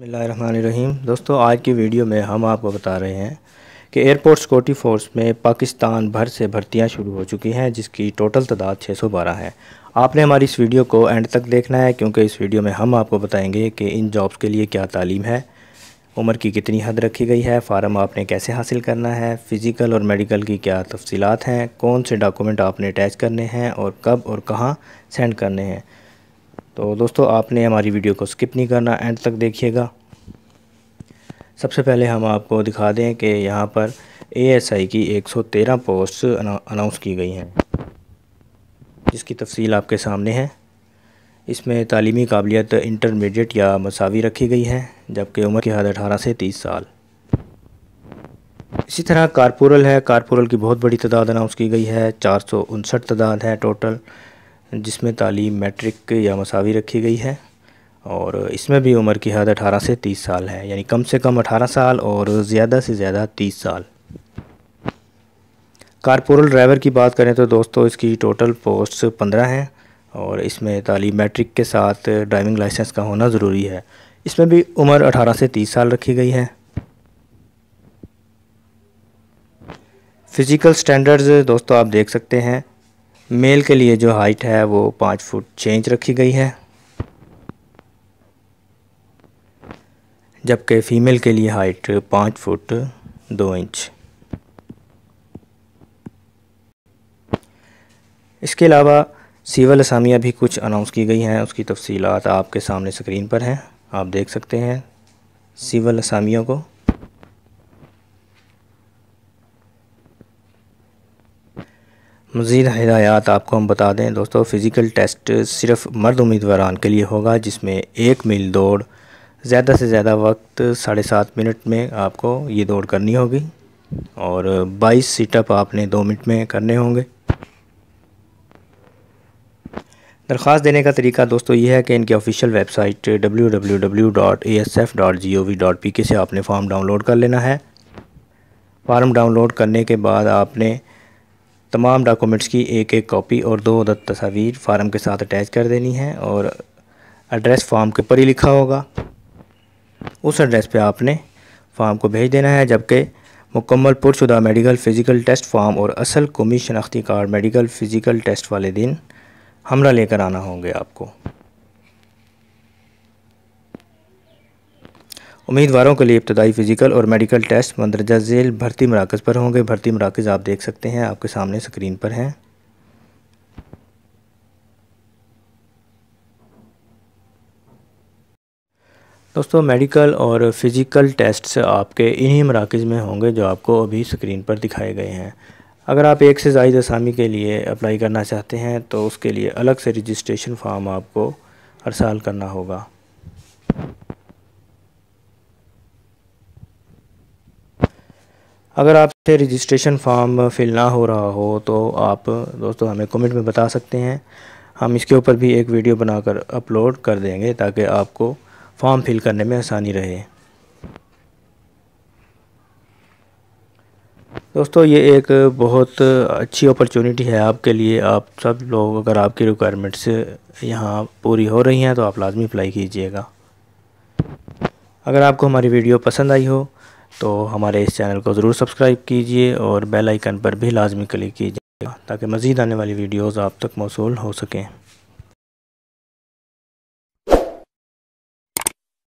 रहीम दोस्तों आज की वीडियो में हम आपको बता रहे हैं कि एयरपोर्ट सिक्योरिटी फोर्स में पाकिस्तान भर से भर्तियां शुरू हो चुकी हैं जिसकी टोटल तादाद 612 है आपने हमारी इस वीडियो को एंड तक देखना है क्योंकि इस वीडियो में हम आपको बताएंगे कि इन जॉब्स के लिए क्या तालीम है उम्र की कितनी हद रखी गई है फार्म आपने कैसे हासिल करना है फ़िज़िकल और मेडिकल की क्या तफसीत हैं कौन से डॉक्यूमेंट आपने अटैच करने हैं और कब और कहाँ सेंड करने हैं तो दोस्तों आपने हमारी वीडियो को स्किप नहीं करना एंड तक देखिएगा सबसे पहले हम आपको दिखा दें कि यहाँ पर एएसआई की 113 पोस्ट अनाउंस की गई हैं जिसकी तफसील आपके सामने है इसमें तालीमी काबिलियत इंटरमीडिएट या मसावी रखी गई है जबकि उम्र की हद अठारह से तीस साल इसी तरह कारपोरल है कारपोरल की बहुत बड़ी तादाद अनाउंस की गई है चार सौ उनसठ तादाद है टोटल जिसमें तालीम मैट्रिक या मसावी रखी गई है और इसमें भी उम्र की हद अठारह से तीस साल है यानी कम से कम अठारह साल और ज़्यादा से ज़्यादा तीस साल कारपोरल ड्राइवर की बात करें तो दोस्तों इसकी टोटल पोस्ट पंद्रह हैं और इसमें तालीम मैट्रिक के साथ ड्राइविंग लाइसेंस का होना ज़रूरी है इसमें भी उम्र 18 से 30 साल रखी गई है फ़िज़िकल स्टैंडर्ड्स दोस्तों आप देख सकते हैं मेल के लिए जो हाइट है वो पाँच फुट छः इंच रखी गई है जबकि फ़ीमेल के लिए हाइट पाँच फुट दो इंच इसके अलावा सिविल असामियाँ भी कुछ अनाउंस की गई हैं उसकी तफसीलात आपके सामने स्क्रीन पर हैं आप देख सकते हैं सिविल असामियों को मज़ीद हदायात आपको हम बता दें दोस्तों फ़िज़िकल टेस्ट सिर्फ मर्द उम्मीदवारान के लिए होगा जिसमें एक मील दौड़ ज़्यादा से ज़्यादा वक्त साढ़े सात मिनट में आपको ये दौड़ करनी होगी और 22 सीटअप आपने दो मिनट में करने होंगे दरख्वास्त देने का तरीका दोस्तों ये है कि इनकी ऑफिशियल वेबसाइट www.asf.gov.pk से आपने फॉर्म डाउनलोड कर लेना है फॉर्म डाउनलोड करने के बाद आपने तमाम डॉक्यूमेंट्स की एक एक कॉपी और दो दो तस्वीर फार्म के साथ अटैच कर देनी है और एड्रेस फार्म के ऊपर ही लिखा होगा उस एड्रेस पे आपने फार्म को भेज देना है जबकि मुकम्मल पुरशुदा मेडिकल फ़िज़िकल टेस्ट फार्म और असल कौमी शनाख्ती कार्ड मेडिकल फ़िज़िकल टेस्ट वाले दिन हमला लेकर आना होंगे आपको उम्मीदवारों के लिए इब्तदाई फ़िज़िकल और मेडिकल टेस्ट मंदरजा झेल भर्ती मराकज़ पर होंगे भर्ती मराकज़ आप देख सकते हैं आपके सामने स्क्रीन पर हैं दोस्तों मेडिकल और फिज़िकल टेस्ट्स आपके इन्हीं मराकज़ में होंगे जो आपको अभी स्क्रीन पर दिखाए गए हैं अगर आप एक से जायद असामी के लिए अप्लाई करना चाहते हैं तो उसके लिए अलग से रजिस्ट्रेशन फॉर्म आपको हर साल करना होगा अगर आपसे रजिस्ट्रेशन फॉर्म फिल ना हो रहा हो तो आप दोस्तों हमें कमेंट में बता सकते हैं हम इसके ऊपर भी एक वीडियो बनाकर अपलोड कर देंगे ताकि आपको फॉर्म फिल करने में आसानी रहे दोस्तों ये एक बहुत अच्छी अपॉर्चुनिटी है आपके लिए आप सब लोग अगर आपकी रिक्वायरमेंट्स यहाँ पूरी हो रही हैं तो आप लाजमी अप्लाई कीजिएगा अगर आपको हमारी वीडियो पसंद आई हो तो हमारे इस चैनल को ज़रूर सब्सक्राइब कीजिए और बेल आइकन पर भी लाजमी क्लिक कीजिएगा ताकि मज़ीद आने वाली वीडियोज़ आप तक मौसू हो सकें